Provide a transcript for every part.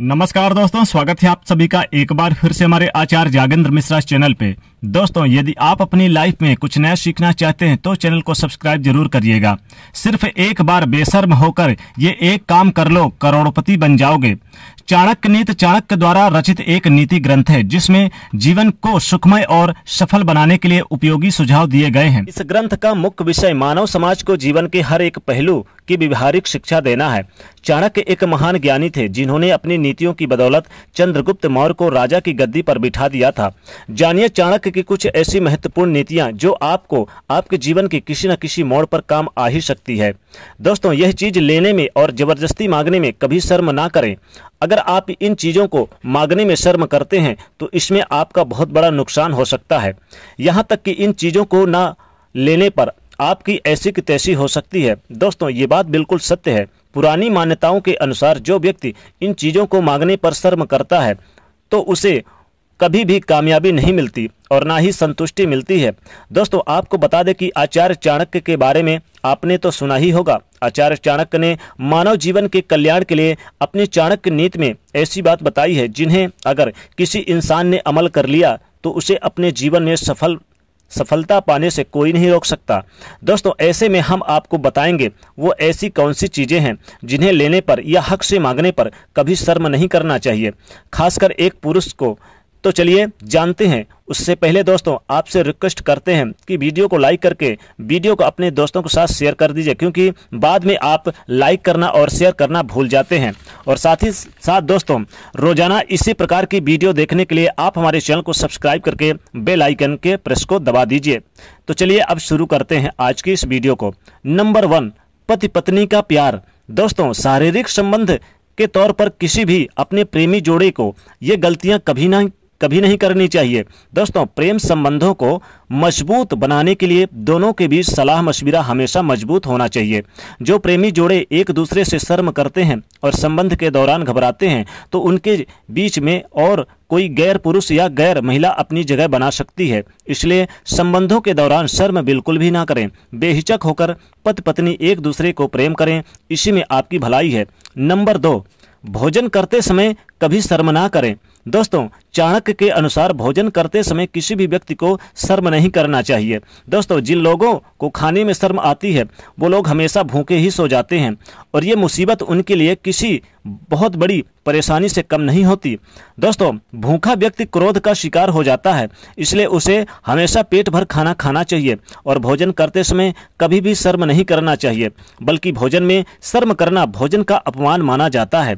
नमस्कार दोस्तों स्वागत है आप सभी का एक बार फिर से हमारे आचार्य जागेंद्र मिश्रा चैनल पे दोस्तों यदि आप अपनी लाइफ में कुछ नया सीखना चाहते हैं तो चैनल को सब्सक्राइब जरूर करिएगा सिर्फ एक बार बेसर्म होकर ये एक काम कर लो करोड़पति बन जाओगे चाणक्य नीति चाणक्य द्वारा रचित एक नीति ग्रंथ है जिसमें जीवन को सुखमय और सफल बनाने के लिए उपयोगी सुझाव दिए गए हैं इस ग्रंथ का मुख्य विषय मानव समाज को जीवन के हर एक पहलू की व्यवहारिक शिक्षा देना है चाणक्य एक महान ज्ञानी थे जिन्होंने अपनी नीतियों की बदौलत चंद्रगुप्त मौर्य को राजा की गद्दी पर बिठा दिया था जानिए चाणक्य की कुछ ऐसी महत्वपूर्ण नीतियाँ जो आपको आपके जीवन के किसी न किसी मोड़ पर काम आ ही सकती है दोस्तों यह चीज लेने में और जबरदस्ती मांगने में कभी शर्म ना करें अगर आप इन चीज़ों को मांगने में शर्म करते हैं तो इसमें आपका बहुत बड़ा नुकसान हो सकता है यहाँ तक कि इन चीज़ों को ना लेने पर आपकी ऐसी की तैसी हो सकती है दोस्तों ये बात बिल्कुल सत्य है पुरानी मान्यताओं के अनुसार जो व्यक्ति इन चीज़ों को मांगने पर शर्म करता है तो उसे कभी भी कामयाबी नहीं मिलती और ना ही संतुष्टि मिलती है दोस्तों आपको बता दें कि आचार्य चाणक्य के बारे में आपने तो सुना ही होगा आचार्य चाणक्य ने मानव जीवन के कल्याण के लिए अपनी चाणक्य नीति में ऐसी बात बताई है जिन्हें अगर किसी इंसान ने अमल कर लिया तो उसे अपने जीवन में सफल सफलता पाने से कोई नहीं रोक सकता दोस्तों ऐसे में हम आपको बताएंगे वो ऐसी कौन सी चीज़ें हैं जिन्हें लेने पर या हक से मांगने पर कभी शर्म नहीं करना चाहिए खासकर एक पुरुष को तो चलिए जानते हैं उससे पहले दोस्तों आपसे रिक्वेस्ट करते हैं कि वीडियो को लाइक करके वीडियो को अपने दोस्तों के साथ शेयर कर दीजिए क्योंकि बाद में आप लाइक करना और शेयर करना भूल जाते हैं और साथ ही साथ दोस्तों रोजाना इसी प्रकार की वीडियो देखने के लिए आप हमारे चैनल को सब्सक्राइब करके बेल आइकन के प्रेस को दबा दीजिए तो चलिए अब शुरू करते हैं आज की इस वीडियो को नंबर वन पति पत्नी का प्यार दोस्तों शारीरिक संबंध के तौर पर किसी भी अपने प्रेमी जोड़े को ये गलतियां कभी ना कभी नहीं करनी चाहिए दोस्तों प्रेम संबंधों को मजबूत बनाने के लिए दोनों के बीच सलाह मशविरा हमेशा मजबूत होना चाहिए जो प्रेमी जोड़े एक दूसरे से शर्म करते हैं और संबंध के दौरान घबराते हैं तो उनके बीच में और कोई गैर पुरुष या गैर महिला अपनी जगह बना सकती है इसलिए संबंधों के दौरान शर्म बिल्कुल भी ना करें बेहिचक होकर पति पत्नी एक दूसरे को प्रेम करें इसी में आपकी भलाई है नंबर दो भोजन करते समय कभी शर्म ना करें दोस्तों चाणक्य के अनुसार भोजन करते समय किसी भी व्यक्ति को शर्म नहीं करना चाहिए दोस्तों जिन लोगों को खाने में शर्म आती है वो लोग हमेशा भूखे ही सो जाते हैं और ये मुसीबत उनके लिए किसी बहुत बड़ी परेशानी से कम नहीं होती दोस्तों भूखा व्यक्ति क्रोध का शिकार हो जाता है इसलिए उसे हमेशा पेट भर खाना खाना चाहिए और भोजन करते समय कभी भी शर्म नहीं करना चाहिए बल्कि भोजन में शर्म करना भोजन का अपमान माना जाता है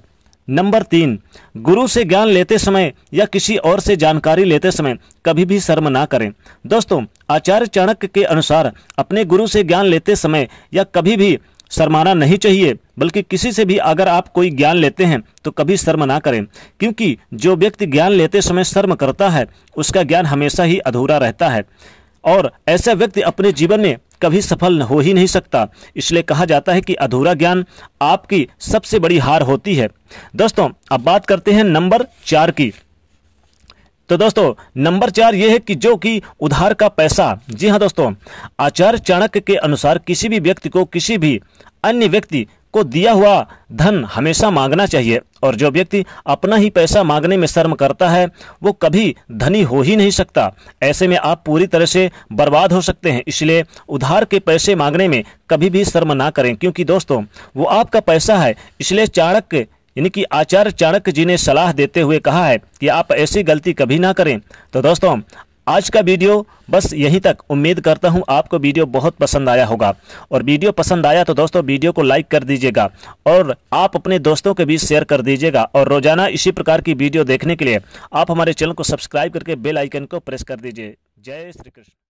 नंबर तीन गुरु से ज्ञान लेते समय या किसी और से जानकारी लेते समय कभी भी शर्म ना करें दोस्तों आचार्य चाणक्य के अनुसार अपने गुरु से ज्ञान लेते समय या कभी भी शर्माना नहीं चाहिए बल्कि किसी से भी अगर आप कोई ज्ञान लेते हैं तो कभी शर्म ना करें क्योंकि जो व्यक्ति ज्ञान लेते समय शर्म करता है उसका ज्ञान हमेशा ही अधूरा रहता है और ऐसा व्यक्ति अपने जीवन में कभी सफल हो ही नहीं सकता इसलिए कहा जाता है कि अधूरा ज्ञान आपकी सबसे बड़ी हार होती है दोस्तों अब बात करते हैं नंबर चार की तो दोस्तों नंबर चार ये है कि जो कि उधार का पैसा जी हाँ दोस्तों आचार्य चाणक्य के अनुसार किसी भी व्यक्ति को किसी भी अन्य व्यक्ति को दिया हुआ धन हमेशा मांगना चाहिए और जो व्यक्ति अपना ही पैसा मांगने में शर्म करता है वो कभी धनी हो ही नहीं सकता ऐसे में आप पूरी तरह से बर्बाद हो सकते हैं इसलिए उधार के पैसे मांगने में कभी भी शर्म ना करें क्योंकि दोस्तों वो आपका पैसा है इसलिए चाणक्य यानी कि आचार्य चाणक्य जी ने सलाह देते हुए कहा है कि आप ऐसी गलती कभी ना करें तो दोस्तों आज का वीडियो बस यहीं तक उम्मीद करता हूं आपको वीडियो बहुत पसंद आया होगा और वीडियो पसंद आया तो दोस्तों वीडियो को लाइक कर दीजिएगा और आप अपने दोस्तों के बीच शेयर कर दीजिएगा और रोजाना इसी प्रकार की वीडियो देखने के लिए आप हमारे चैनल को सब्सक्राइब करके बेल आइकन को प्रेस कर दीजिए जय श्री कृष्ण